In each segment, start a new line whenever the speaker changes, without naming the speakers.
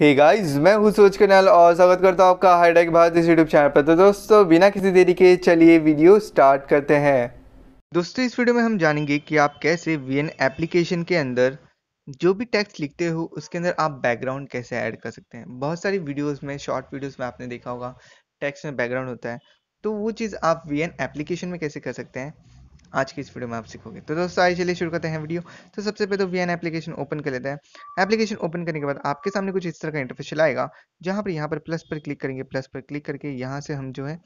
hey guys, मैं हूँ सूरज कन्याल और स्वागत करता हूँ आपका हाईटेक भारत इस यूट्यूब चैनल पर तो दोस्तों बिना किसी देरी के चलिए वीडियो स्टार्ट करते हैं दोस्तों इस वीडियो में हम जानेंगे कि आप कैसे वी एप्लीकेशन के अंदर जो भी टेक्स्ट लिखते हो उसके अंदर आप बैकग्राउंड कैसे ऐड कर सकते हैं बहुत सारी वीडियोज़ में शॉर्ट वीडियोज़ में आपने देखा होगा टेक्स्ट में बैकग्राउंड होता है तो वो चीज़ आप वी एप्लीकेशन में कैसे कर सकते हैं आज की इस वीडियो में आप सीखोगे तो दोस्तों आइए चलिए शुरू करते हैं वीडियो तो सबसे पहले तो वी एन एप्लीकेशन ओपन कर लेते हैं एप्लीकेशन ओपन करने के बाद आपके सामने कुछ इस तरह का इंटरफेस चलाएगा जहाँ पर यहाँ पर प्लस पर क्लिक करेंगे प्लस पर क्लिक करके यहाँ से हम जो है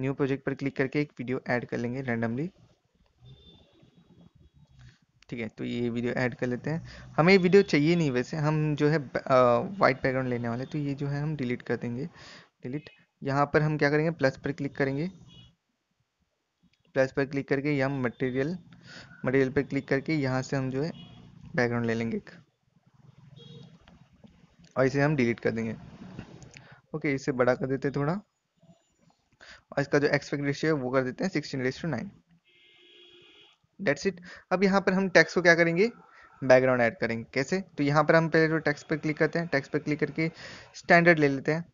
न्यू प्रोजेक्ट पर क्लिक करके एक वीडियो ऐड कर लेंगे रैंडमली ठीक है तो ये वीडियो ऐड कर लेते हैं हमें ये वीडियो चाहिए नहीं वैसे हम जो है वाइट बैकग्राउंड लेने वाले तो ये जो है हम डिलीट कर देंगे डिलीट यहाँ पर हम क्या करेंगे प्लस पर क्लिक करेंगे प्लस पर क्लिक करके यहाँ मटेरियल मटेरियल पर क्लिक करके यहाँ से हम जो है बैकग्राउंड ले लेंगे और इसे हम डिलीट कर देंगे ओके इसे बड़ा कर देते थोड़ा और इसका जो एक्सपेक्ट रेशियो है वो कर देते हैं sixteen raise to nine dates it अब यहाँ पर हम टैक्स को क्या करेंगे बैकग्राउंड ऐड करेंगे कैसे तो यहाँ पर हम पहले जो तो टैक्स पर क्लिक करते हैं टैक्स पर क्लिक करके स्टैंडर्ड ले लेते हैं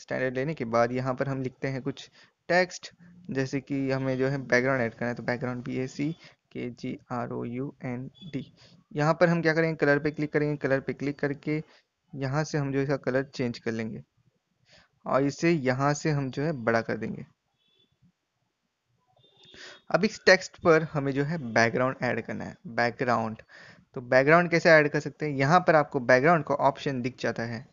स्टैंडर्ड लेने के बाद यहाँ पर हम लिखते हैं कुछ टेक्स्ट जैसे कि हमें जो है बैकग्राउंड ऐड करना है तो background B A C K G R O U N D यहाँ पर हम क्या करेंगे कलर पे क्लिक करेंगे कलर पे क्लिक करके यहाँ से हम जो इसका कलर चेंज कर लेंगे और इसे यहाँ से हम जो है बड़ा कर देंगे अब इस टेक्स्ट पर हमें जो है बैकग्राउंड ऐड करना है बैकग्राउंड तो बैकग्राउंड कैसे ऐड कर सकते हैं यहाँ पर आपको बैकग्राउंड का ऑप्शन दिख जाता है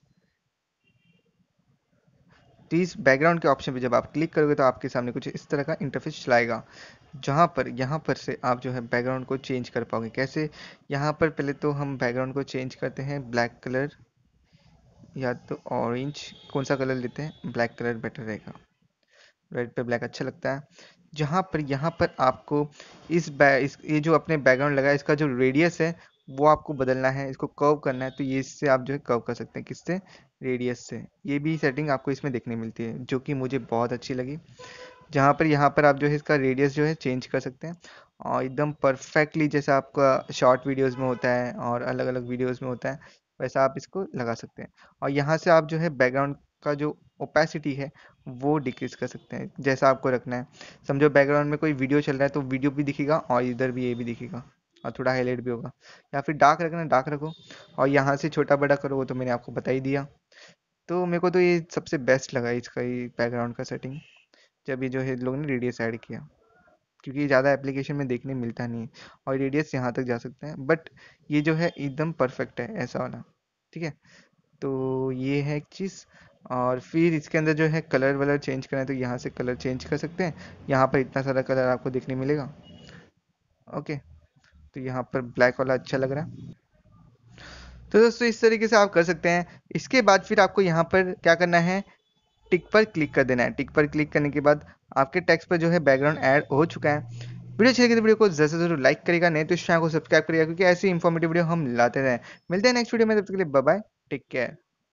तीस बैकग्राउंड के ऑप्शन पे जब आप क्लिक करोगे तो आपके सामने कुछ इस तरह का इंटरफेस चलाएगा जहाँ पर यहाँ पर से आप जो है बैकग्राउंड को चेंज कर पाओगे कैसे यहाँ पर पहले तो हम बैकग्राउंड को चेंज करते हैं ब्लैक कलर या तो ऑरेंज कौन सा कलर लेते हैं ब्लैक कलर बेटर रहेगा रेड पे ब्लैक अच्छा लगता है जहाँ पर यहाँ पर आपको इस, इस ये जो अपने बैकग्राउंड लगा है इसका जो रेडियस है वो आपको बदलना है इसको कर्व करना है तो ये इससे आप जो है कर्व कर सकते हैं किससे रेडियस से ये भी सेटिंग आपको इसमें देखने मिलती है जो कि मुझे बहुत अच्छी लगी जहाँ पर यहाँ पर आप जो है इसका रेडियस जो है चेंज कर सकते हैं और एकदम परफेक्टली जैसा आपका शॉर्ट वीडियोस में होता है और अलग अलग वीडियोस में होता है वैसा आप इसको लगा सकते हैं और यहाँ से आप जो है बैकग्राउंड का जो ओपेसिटी है वो डिक्रीज कर सकते हैं जैसा आपको रखना है समझो बैकग्राउंड में कोई वीडियो चल रहा है तो वीडियो भी दिखेगा और इधर भी ये भी दिखेगा और थोड़ा हाईलाइट भी होगा या फिर डार्क रखना डार्क रखो और यहाँ से छोटा बड़ा करो वो तो मैंने आपको बता ही दिया तो मेरे को तो ये सबसे बेस्ट लगा इसका ये बैकग्राउंड का सेटिंग जब ये जो है लोगों ने रेडियस ऐड किया क्योंकि ज़्यादा एप्लीकेशन में देखने मिलता नहीं है और रेडियस यहाँ तक जा सकते हैं बट ये जो है एकदम परफेक्ट है ऐसा वाला ठीक है तो ये है एक चीज़ और फिर इसके अंदर जो है कलर वलर चेंज करना है तो यहाँ से कलर चेंज कर सकते हैं यहाँ पर इतना सारा कलर आपको देखने मिलेगा ओके तो यहाँ पर ब्लैक वाला अच्छा लग रहा है तो दोस्तों इस तरीके से आप कर सकते हैं इसके बाद फिर आपको यहाँ पर क्या करना है टिक पर क्लिक कर देना है टिक पर क्लिक करने के बाद आपके टैक्स पर जो है बैकग्राउंड ऐड हो चुका है वीडियो अच्छी लगी तो वीडियो को जैसे जरूर लाइक करेगा नहीं तो इस चैनल को सब्सक्राइब करेगा क्योंकि ऐसी इंफॉर्मेटिव वीडियो हम लाते रहें मिलते हैं नेक्स्ट वीडियो में तब तक के लिए बाय टेक केयर